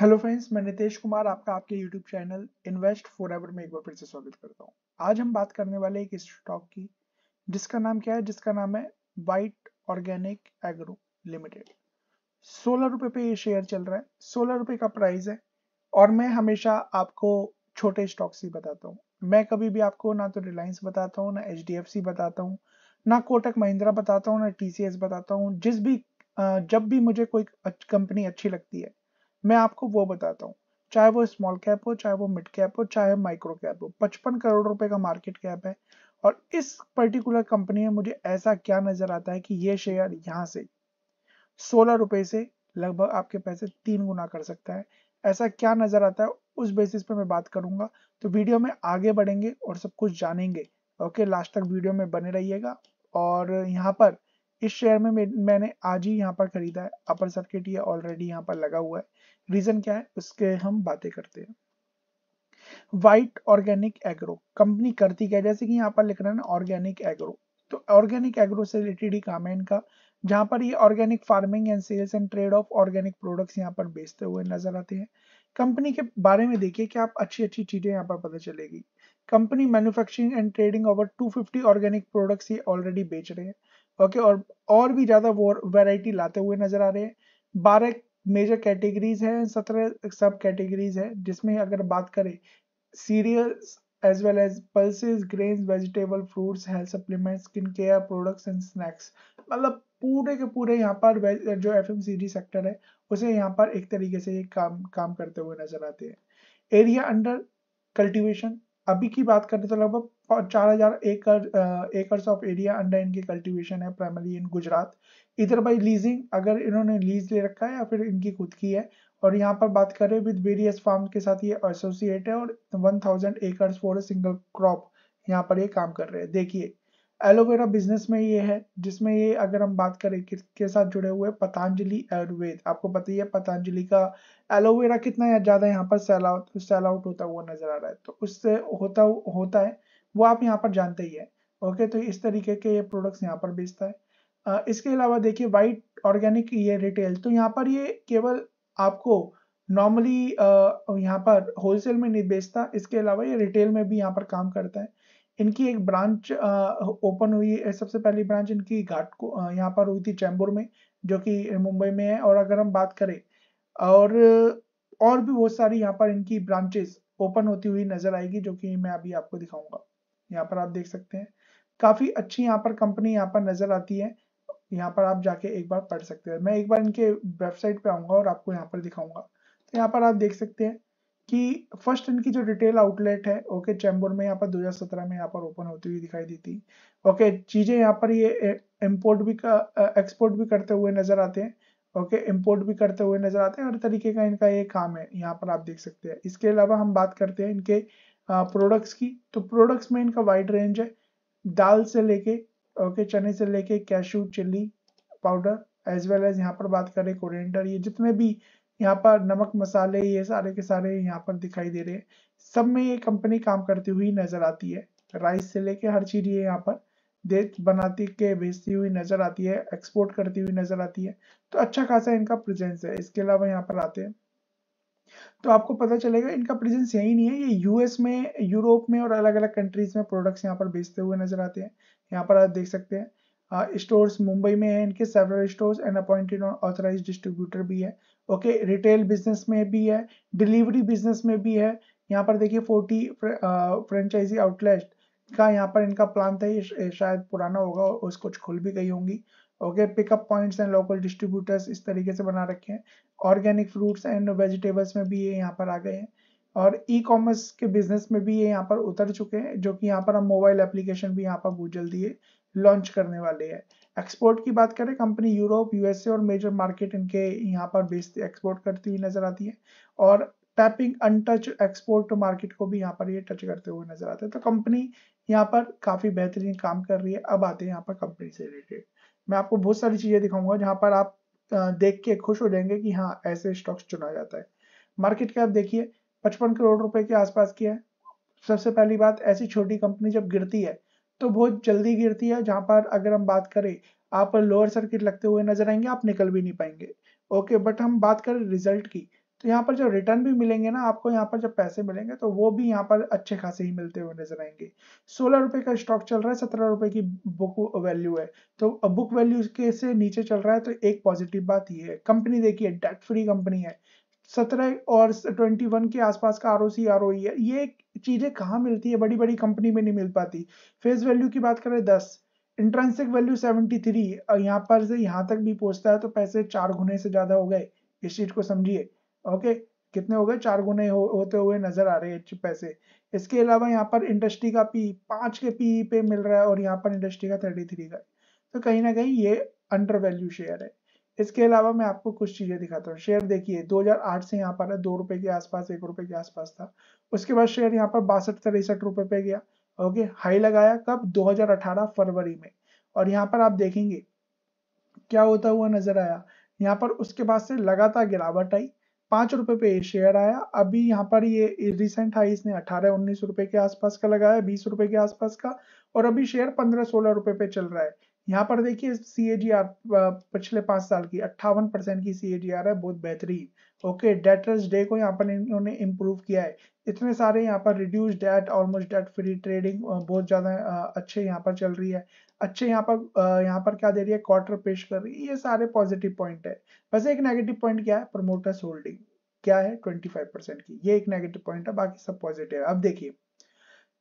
hello friends मैं नितेश कुमार आपका आपके YouTube channel invest for ever में एक बार फिर से स्वागत करता हूँ आज हम बात करने वाले एक स्टॉक की जिसका नाम क्या है जिसका नाम है वाइट ऑर्गेनिक एग्रो लिमिटेड सोलह रुपए पे ये शेयर चल रहा है सोलह रुपए का प्राइस है और मैं हमेशा आपको छोटे स्टॉक्स ही बताता हूँ मैं कभी भी आपको ना तो रिलायंस बताता हूँ ना एच बताता हूँ ना कोटक महिंद्रा बताता हूँ ना टी बताता हूँ जिस भी जब भी मुझे कोई कंपनी अच्छी लगती है मैं आपको वो बताता हूँ चाहे वो स्मॉल कैप हो चाहे वो मिड कैप हो चाहे माइक्रो कैप हो पचपन करोड़ रुपए का मार्केट कैप है और इस पर्टिकुलर कंपनी में मुझे ऐसा क्या नजर आता है कि ये शेयर यहाँ से सोलह रुपए से लगभग आपके पैसे तीन गुना कर सकता है ऐसा क्या नजर आता है उस बेसिस पे मैं बात करूंगा तो वीडियो में आगे बढ़ेंगे और सब कुछ जानेंगे ओके लास्ट तक वीडियो में बने रहिएगा और यहाँ पर इस शेयर में मैंने आज ही यहाँ पर खरीदा है अपर सर्किट ये ऑलरेडी यहाँ पर लगा हुआ है रीजन क्या है उसके हम बातें करते हैं वाइट ऑर्गेनिक एग्रो कंपनी करती क्या है जैसे कि यहाँ पर लिख रहा है ना ऑर्गेनिक एग्रो तो ऑर्गेनिक एग्रो से रिलेटेड ही काम है इनका जहाँ पर ये organic farming and sales and trade of organic products यहाँ पर बेचते हुए नजर आते हैं कंपनी के बारे में देखिए कि आप अच्छी अच्छी चीजें यहाँ पर पता चलेगी company manufacturing and trading over 250 organic products ये ऑलरेडी बेच रहे हैं ओके और और भी ज़्यादा वैरायटी लाते हुए नजर आ रहे हैं बारह मेजर कैटेगरीज हैं सत्रह सब कैटेगरीज हैं जिसमें अगर बात करें cereals as well as pulses grain vegetable fruits health supplements skin care products and snacks मतलब पूरे के पूरे यहाँ पर जो एफ सेक्टर है उसे यहाँ पर एक तरीके से काम काम करते हुए नजर आते हैं एरिया अंडर कल्टीवेशन अभी की बात करें तो लगभग और 4000 एकड़ एकर्स ऑफ एरिया अंडर इनकी कल्टीवेशन है प्राइमरी इन गुजरात इधर बाई लीजिंग अगर इन्होंने लीज ले रखा है या फिर इनकी खुद की है और यहाँ पर बात करें विद वेरियस फार्म के साथ ये एसोसिएट है और 1000 acres for a single crop यहाँ पर ये काम कर रहे हैं देखिए एलोवेरा बिजनेस में ये है जिसमें ये अगर हम बात करें किसके साथ जुड़े हुए पतंजलि आयुर्वेद आपको पता ही है पतंजलि का एलोवेरा कितना ज़्यादा यहाँ पर सेल आउट सेल आउट होता हुआ नजर आ रहा है तो उससे होता होता है वो आप यहाँ पर जानते ही है ओके तो इस तरीके के ये प्रोडक्ट्स यहाँ पर बेचता है इसके अलावा देखिए वाइट ऑर्गेनिक ये रिटेल तो यहाँ पर ये केवल आपको नॉर्मली यहाँ पर होलसेल में नहीं बेचता इसके अलावा ये रिटेल में भी यहाँ पर काम करता है इनकी एक ब्रांच ओपन हुई है सबसे पहली ब्रांच इनकी घाट को यहाँ पर हुई थी चैम्बूर में जो कि मुंबई में है और अगर हम बात करें और और भी बहुत सारी यहाँ पर इनकी ब्रांचेस ओपन होती हुई नजर आएगी जो कि मैं अभी आपको दिखाऊंगा यहाँ पर आप देख सकते हैं काफ़ी अच्छी यहाँ पर कंपनी यहाँ पर नज़र आती है यहाँ पर आप जाके एक बार पढ़ सकते हैं मैं एक बार इनके वेबसाइट पे आऊंगा और आपको यहाँ पर दिखाऊंगा तो यहाँ पर आप देख सकते हैं कि फर्स्ट इनकी जो रिटेल आउटलेट है ओके चैम्बूर में यहाँ पर 2017 में यहाँ पर ओपन होती हुई दिखाई दी थी ओके चीज़ें यहाँ पर ये इम्पोर्ट भी एक्सपोर्ट भी करते हुए नज़र आते हैं ओके इम्पोर्ट भी करते हुए नजर आते हैं हर तरीके का इनका ये काम है यहाँ पर आप देख सकते हैं इसके अलावा हम बात करते हैं इनके प्रोडक्ट्स हाँ, की तो प्रोडक्ट्स में इनका वाइड रेंज है दाल से लेके ओके चने से लेके cashew chilli powder as well as यहाँ पर बात करें कोरिएंडर ये जितने भी यहाँ पर नमक मसाले ये सारे के सारे यहाँ पर दिखाई दे रहे हैं सब में ये कंपनी काम करती हुई नजर आती है राइस से लेके हर चीज ये यहाँ पर देश बनाती के बेचती हुई नजर आती है एक्सपोर्ट करती हुई नजर आती है तो अच्छा खासा इनका प्रेजेंस है इसके अलावा यहाँ पर आते हैं तो आपको पता चलेगा इनका प्रेजेंस यही नहीं है ये यूएस में यूरोप में और अलग अलग कंट्रीज में प्रोडक्ट्स यहाँ पर बेचते हुए नजर आते हैं यहाँ पर आप देख सकते हैं स्टोर्स मुंबई में है इनके सेवरल स्टोर्स एंड अपॉइंटेड और ऑथराइज डिस्ट्रीब्यूटर भी है ओके रिटेल बिजनेस में भी है डिलीवरी बिजनेस में भी है यहाँ पर देखिए फोर्टी फ्रेंचाइजी आउटलेट का यहाँ पर इनका प्लान था ये शायद पुराना होगा और कुछ खुल भी गई होंगी okay pickup points and local distributors इस तरीके से बना रखे हैं ऑर्गेनिक फ्रूट्स एंड वेजिटेबल्स में भी ये यहाँ पर आ गए हैं और ई कॉमर्स के बिजनेस में भी ये यहाँ पर उतर चुके हैं जो कि यहाँ पर हम मोबाइल एप्लीकेशन भी यहाँ पर बहुत जल्दी लॉन्च करने वाले हैं एक्सपोर्ट की बात करें कंपनी यूरोप यूएसए और मेजर मार्केट इनके यहाँ पर बेचती एक्सपोर्ट करती हुई नजर आती है और टैपिंग अनटच एक्सपोर्ट मार्केट को भी यहाँ पर ये टच करते हुए नजर आते हैं तो कंपनी यहाँ पर काफ़ी बेहतरीन काम कर रही है अब आते हैं यहाँ पर कंपनी से रिलेटेड मैं आपको बहुत सारी चीज़ें दिखाऊंगा जहाँ पर आप देख के खुश हो जाएंगे कि हाँ ऐसे स्टॉक्स चुना जाता है मार्केट कैप देखिए पचपन करोड़ रुपए के आसपास की है सबसे पहली बात ऐसी छोटी कंपनी जब गिरती है तो बहुत जल्दी गिरती है जहाँ पर अगर हम बात करें आप लोअर सर्किट लगते हुए नजर आएंगे आप निकल भी नहीं पाएंगे ओके बट हम बात करें रिजल्ट की तो यहाँ पर जो रिटर्न भी मिलेंगे ना आपको यहाँ पर जब पैसे मिलेंगे तो वो भी यहाँ पर अच्छे खासे ही मिलते हुए नजर आएंगे सोलह रुपए का स्टॉक चल रहा है सत्रह रुपए की बुक वैल्यू है तो बुक वैल्यू के से नीचे चल रहा है तो एक पॉजिटिव बात ये है कंपनी देखिए डेट फ्री कंपनी है सत्रह और ट्वेंटी वन के आसपास का R O C R O है ये चीज़ें कहाँ मिलती है बड़ी बड़ी कंपनी में नहीं मिल पाती फेस वैल्यू की बात करें दस इंट्रेंसिक वैल्यू सेवेंटी थ्री यहाँ पर से यहाँ तक भी पहुँचता है तो पैसे चार गुने से ज़्यादा हो गए इस चीज़ को समझिए ओके कितने हो गए चार गुने हो, होते हुए नजर आ रहे हैं पैसे इसके अलावा यहाँ पर इंडस्ट्री का पी पांच के पी पे मिल रहा है और यहाँ पर इंडस्ट्री का थर्टी थ्री का तो कहीं ना कहीं ये अंडर वैल्यू शेयर है इसके अलावा मैं आपको कुछ चीज़ें दिखाता हूँ शेयर देखिए 2008 से यहाँ पर है दो रुपए के आसपास एक रुपए के आसपास था उसके बाद शेयर यहाँ पर बासठ तिरसठ रुपए पे गया ओके हाई लगाया कब 2018 फरवरी में और यहाँ पर आप देखेंगे क्या होता हुआ नजर आया यहाँ पर उसके बाद से लगातार गिरावट आई पांच रुपए पे शेयर आया अभी यहाँ पर ये रिसेंट हाई इसने अठारह उन्नीस रुपए के आसपास का लगाया बीस रुपए के आसपास का और अभी शेयर पंद्रह सोलह रुपए पे चल रहा है यहाँ पर देखिए सी पिछले पांच साल की अट्ठावन परसेंट की सी है बहुत बेहतरीन ओके डेटर्स डे को यहाँ पर इन्होंने इम्प्रूव किया है इतने सारे यहाँ पर reduce debt almost debt free trading बहुत ज़्यादा अच्छे यहाँ पर चल रही है अच्छे यहाँ पर यहाँ पर क्या दे रही है क्वार्टर पेश कर रही है ये सारे पॉजिटिव पॉइंट है वैसे एक नेगेटिव पॉइंट क्या है प्रमोटर्स होल्डिंग क्या है फाइव परसेंट की ये एक नेगेटिव पॉइंट है बाकी सब पॉजिटिव है अब देखिए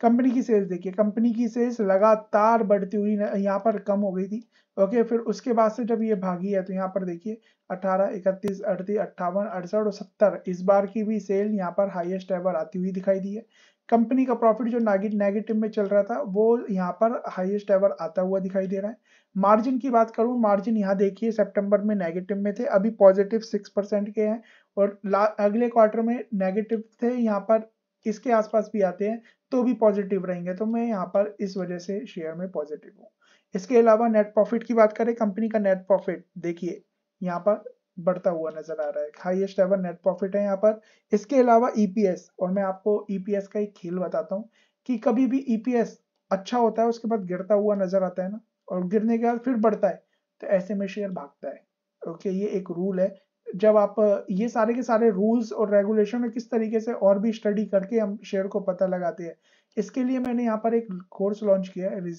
कंपनी की सेल्स देखिए कंपनी की सेल्स लगातार बढ़ती हुई यहाँ पर कम हो गई थी ओके फिर उसके बाद से जब ये भागी है तो यहाँ पर देखिए 18, 31, 38, अट्ठावन अड़सठ और सत्तर इस बार की भी सेल यहाँ पर हाईएस्ट एवर आती हुई दिखाई दी है कंपनी का प्रॉफिट जो नेगेटिव में चल रहा था वो यहाँ पर हाईएस्ट एवर आता हुआ दिखाई दे रहा है मार्जिन की बात करूँ मार्जिन यहाँ देखिए सितंबर में नेगेटिव में थे अभी पॉजिटिव सिक्स परसेंट के हैं और अगले क्वार्टर में नेगेटिव थे यहाँ पर इसके आसपास भी आते हैं तो भी पॉजिटिव रहेंगे तो मैं यहाँ पर इस वजह से शेयर में पॉजिटिव हूँ इसके अलावा नेट प्रॉफिट की बात करें कंपनी का नेट प्रॉफिट देखिए यहाँ पर बढ़ता हुआ नजर आ रहा है हाईएस्ट एवर नेट प्रॉफिट है यहाँ पर इसके अलावा ईपीएस e और मैं आपको ईपीएस e का एक खेल बताता हूँ कि कभी भी ईपीएस e अच्छा होता है उसके बाद गिरता हुआ नजर आता है ना और गिरने के बाद फिर बढ़ता है तो ऐसे में शेयर भागता है ओके ये एक रूल है जब आप ये सारे के सारे रूल्स और रेगुलेशन में किस तरीके से और भी स्टडी करके हम शेयर को पता लगाते हैं इसके लिए मैंने यहाँ पर एक कोर्स लॉन्च किया है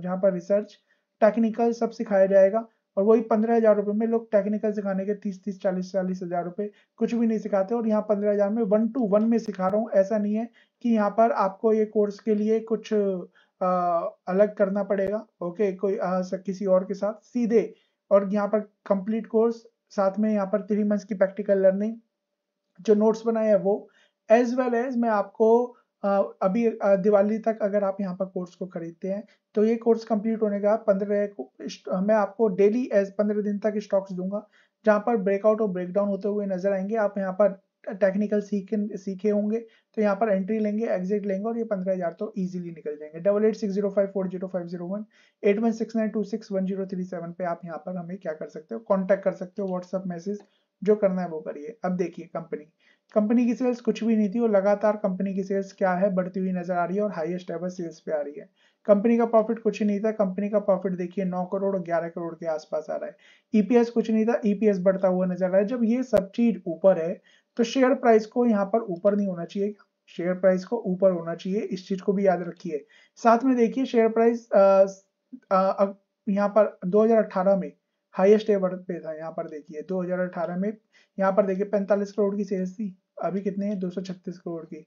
जहाँ पर रिसर्च टेक्निकल सब सिखाया जाएगा और वही पंद्रह हजार रुपये में लोग टेक्निकल सिखाने के तीस तीस चालीस चालीस हजार रुपये कुछ भी नहीं सिखाते और यहाँ पंद्रह हजार में वन टू वन में सिखा रहा हूँ ऐसा नहीं है कि यहाँ पर आपको ये कोर्स के लिए कुछ आ, अलग करना पड़ेगा ओके कोई आ, किसी और के साथ सीधे और यहाँ पर कंप्लीट कोर्स साथ में यहाँ पर थ्री मंथ्स की प्रैक्टिकल लर्निंग जो नोट्स बनाए हैं वो एज वेल एज मैं आपको अभी दिवाली तक अगर आप यहाँ पर कोर्स को खरीदते हैं तो ये कोर्स कंप्लीट होने का पंद्रह मैं आपको डेली एज पंद्रह दिन तक स्टॉक्स दूंगा जहाँ पर ब्रेकआउट और ब्रेकडाउन होते हुए नजर आएंगे आप यहाँ पर टेक्निकल सीखे सीखे होंगे तो यहाँ पर एंट्री लेंगे एग्जिट लेंगे और ये पंद्रह हज़ार तो इजीली निकल जाएंगे double eight six zero five four zero five zero one eight one six nine two six one zero three seven पे आप यहाँ पर हमें क्या कर सकते हो कॉन्टेक्ट कर सकते हो व्हाट्सअप मैसेज जो करना है वो करिए अब देखिए कंपनी कंपनी की सेल्स कुछ भी नहीं थी और लगातार कंपनी की सेल्स क्या है बढ़ती हुई नजर आ रही है और हाईएस्ट एवर सेल्स पे आ रही है कंपनी का प्रॉफिट कुछ नहीं था कंपनी का प्रॉफिट देखिए नौ करोड़ और ग्यारह करोड़ के आसपास आ रहा है ईपीएस कुछ नहीं था ईपीएस बढ़ता हुआ नजर आ रहा है जब ये सब चीज ऊपर है तो शेयर प्राइस को यहाँ पर ऊपर नहीं होना चाहिए शेयर प्राइस को ऊपर होना चाहिए इस चीज को भी याद रखिए साथ में देखिए शेयर प्राइस यहाँ पर 2018 में हाईएस्ट एवर पे था यहाँ पर देखिए 2018 में यहाँ पर देखिए 45 करोड़ की सेल्स थी अभी कितने हैं 236 करोड़ की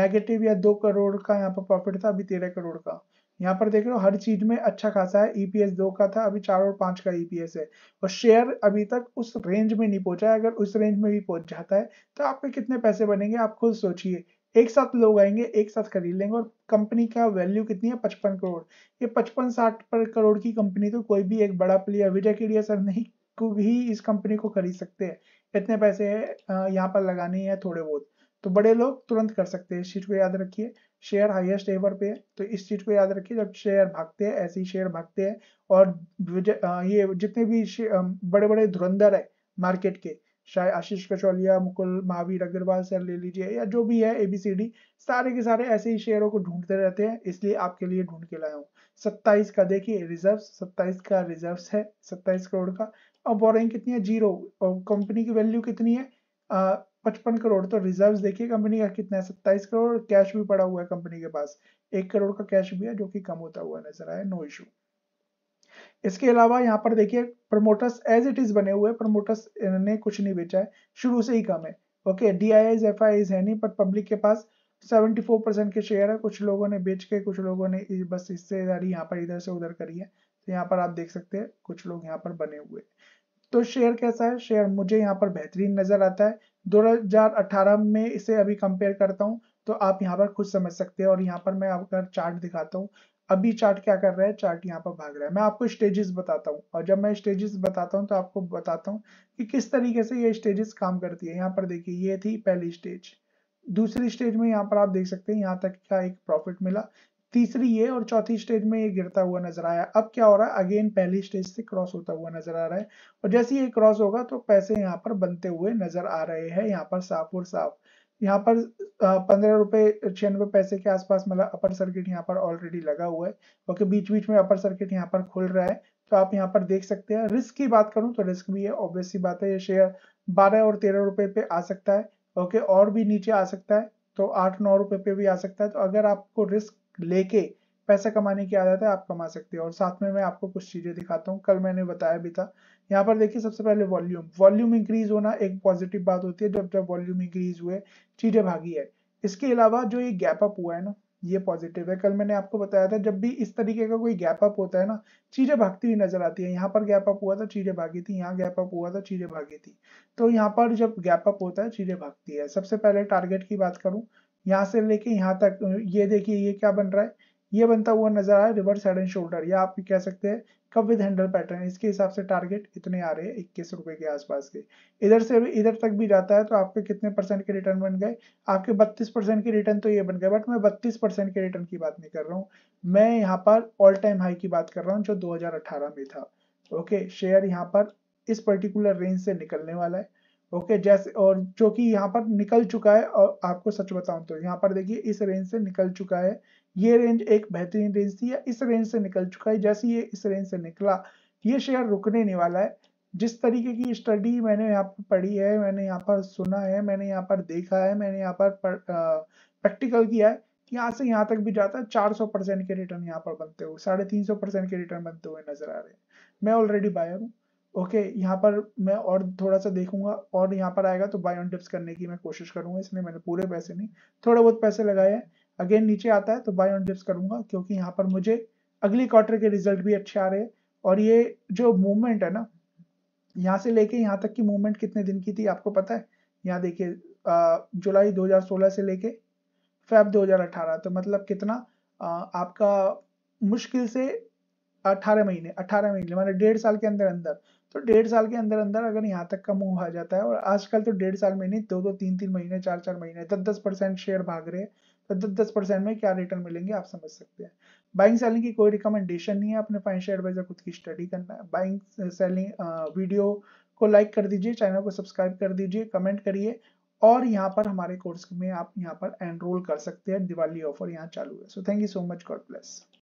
नेगेटिव या दो करोड़ का यहाँ पर प्रॉफिट था अभी तेरह करोड़ का यहाँ पर देख रहे हो हर चीज में अच्छा खासा है ईपीएस e दो का था अभी चार और पांच का ईपीएस e है और शेयर अभी तक उस रेंज में नहीं पहुंचा है अगर उस रेंज में भी पहुंच जाता है तो आपके कितने पैसे बनेंगे आप खुद सोचिए एक साथ लोग आएंगे एक साथ खरीद लेंगे और कंपनी का वैल्यू कितनी है पचपन करोड़ ये पचपन साठ पर करोड़ की कंपनी तो कोई भी एक बड़ा प्लेयर विजय केडिया सर नहीं को भी इस कंपनी को खरीद सकते हैं इतने पैसे यहाँ पर लगाने हैं थोड़े बहुत तो बड़े लोग तुरंत कर सकते हैं इस चीज को याद रखिए शेयर हाईएस्ट एवर पे है तो इस चीज को याद रखिए जब शेयर भागते हैं ऐसे ही शेयर भागते हैं और ये जितने भी बड़े बड़े धुरंधर है मार्केट के शायद आशीष कचौलिया मुकुल महावीर अग्रवाल सर ले लीजिए या जो भी है एबीसीडी सारे के सारे ऐसे ही शेयरों को ढूंढते रहते हैं इसलिए आपके लिए ढूंढ के लाया हूँ सत्ताईस का देखिए रिजर्व सत्ताईस का रिजर्व है सत्ताईस करोड़ का और बोरिंग कितनी है जीरो और कंपनी की वैल्यू कितनी है पचपन करोड़ तो रिजर्व देखिए कंपनी का कितना है सत्ताईस करोड़ कैश भी पड़ा हुआ है कंपनी के पास एक करोड़ का कैश भी है जो कि कम होता हुआ नजर आया नो इशू इसके अलावा यहाँ पर देखिए प्रमोटर्स एज इट इज बने हुए प्रमोटर्स ने कुछ नहीं बेचा है शुरू से ही कम है okay D I as F I as है नहीं पर पब्लिक के पास 74 परसेंट के शेयर है कुछ लोगों ने बेच के कुछ लोगों ने बस हिस्सेदारी यहाँ पर इधर से उधर करी है तो यहाँ पर आप देख सकते हैं कुछ लोग यहाँ पर बने हुए तो शेयर कैसा है शेयर मुझे यहाँ पर बेहतरीन नजर आता है 2018 में इसे अभी कंपेयर करता हूँ तो आप यहाँ पर खुद समझ सकते हैं और यहाँ पर मैं आपका चार्ट दिखाता हूँ अभी चार्ट क्या कर रहा है चार्ट यहाँ पर भाग रहा है मैं आपको स्टेजेस बताता हूँ और जब मैं स्टेजेस बताता हूँ तो आपको बताता हूँ कि किस तरीके से ये स्टेजेस काम करती है यहाँ पर देखिए ये थी पहली स्टेज दूसरी स्टेज में यहाँ पर आप देख सकते हैं यहाँ तक का एक प्रॉफिट मिला तीसरी ये और चौथी स्टेज में ये गिरता हुआ नजर आया अब क्या हो रहा है अगेन पहली स्टेज से क्रॉस होता हुआ नजर आ रहा है और जैसे ये क्रॉस होगा तो पैसे यहाँ पर बनते हुए नजर आ रहे हैं यहाँ पर साफ और साफ यहाँ पर पंद्रह रुपए छियानवे पैसे के आसपास मतलब अपर सर्किट यहाँ पर ऑलरेडी लगा हुआ है ओके बीच बीच में अपर सर्किट यहाँ पर खुल रहा है तो आप यहाँ पर देख सकते हैं रिस्क की बात करूँ तो रिस्क भी है ऑब्वियसली बात है ये शेयर बारह और तेरह रुपए पे आ सकता है ओके और भी नीचे आ सकता है तो आठ नौ रुपए पे भी आ सकता है तो अगर आपको रिस्क लेके पैसा कमाने की आदत है आप कमा सकते हो और साथ में मैं आपको कुछ चीजें दिखाता हूँ कल मैंने बताया भी था यहाँ पर देखिए सबसे पहले वॉल्यूम वॉल्यूम इंक्रीज होना एक पॉजिटिव बात होती है जब जब वॉल्यूम इंक्रीज हुए चीजें भागी है इसके अलावा जो ये गैप अप हुआ है ना ये पॉजिटिव है कल मैंने आपको बताया था जब भी इस तरीके का कोई गैप अप होता है ना चीजें भागती हुई नजर आती है यहाँ पर गैप अप हुआ था चीजें भागी थी यहाँ गैप अप हुआ था चीजें भागी थी तो यहाँ पर जब गैप अप होता है चीजें भागती है सबसे पहले टारगेट की बात करूं यहाँ से लेके यहाँ तक ये देखिए ये क्या बन रहा है ये बनता हुआ नजर आ रहा है रिवर्स हेड एंड शोल्डर या आप कह सकते हैं कब विद हैंडल पैटर्न इसके हिसाब से टारगेट इतने आ रहे हैं इक्कीस रुपए के आसपास के इधर से भी इधर तक भी जाता है तो आपके कितने परसेंट के रिटर्न बन गए आपके 32 परसेंट के रिटर्न तो ये बन गए बट मैं 32 परसेंट के रिटर्न की बात नहीं कर रहा हूँ मैं यहाँ पर ऑल टाइम हाई की बात कर रहा हूँ जो दो में था ओके शेयर यहाँ पर इस पर्टिकुलर रेंज से निकलने वाला है ओके जैसे और जो कि यहाँ पर निकल चुका है और आपको सच बताऊं तो यहाँ पर देखिए इस रेंज से निकल चुका है ये रेंज एक बेहतरीन रेंज थी या इस रेंज से निकल चुका है जैसे ये इस रेंज से निकला ये शेयर रुकने नहीं वाला है जिस तरीके की स्टडी मैंने यहाँ पर पढ़ी है मैंने यहाँ पर सुना है मैंने यहाँ पर देखा है मैंने यहाँ पर प्रैक्टिकल किया है यहाँ से यहाँ तक भी जाता है चार सौ परसेंट के रिटर्न यहाँ पर बनते हुए साढ़े तीन सौ परसेंट के रिटर्न बनते हुए नजर आ रहे हैं मैं ऑलरेडी बायर हूँ ओके okay, यहाँ पर मैं और थोड़ा सा देखूंगा और यहाँ पर आएगा तो बाय ऑन टिप्स करने की मैं कोशिश करूंगा इसलिए मैंने पूरे पैसे नहीं थोड़े बहुत पैसे लगाए हैं अगेन नीचे आता है तो बाय ऑन टिप्स करूंगा क्योंकि यहाँ पर मुझे अगली क्वार्टर के रिजल्ट भी अच्छे आ रहे हैं और ये जो मूवमेंट है ना यहाँ से लेके यहाँ तक की मूवमेंट कितने दिन की थी आपको पता है यहाँ देखिए जुलाई 2016 से लेके फेब 2018 तो मतलब कितना आ, आपका मुश्किल से 18 महीने 18 महीने माने डेढ़ साल के अंदर अंदर तो डेढ़ साल के अंदर अंदर अगर यहाँ तक का मूव आ जाता है और आजकल तो डेढ़ साल में नहीं दो दो तीन तीन महीने चार चार महीने दस दस परसेंट शेयर भाग रहे हैं तो दस दस परसेंट में क्या रिटर्न मिलेंगे आप समझ सकते हैं बाइंग सेलिंग की कोई रिकमेंडेशन नहीं है अपने फाइनेंशियल एडवाइजर खुद की स्टडी करना है बाइंग सेलिंग वीडियो को लाइक कर दीजिए चैनल को सब्सक्राइब कर दीजिए कमेंट करिए और यहाँ पर हमारे कोर्स में आप यहाँ पर एनरोल कर सकते हैं दिवाली ऑफर यहाँ चालू है so thank you so much God bless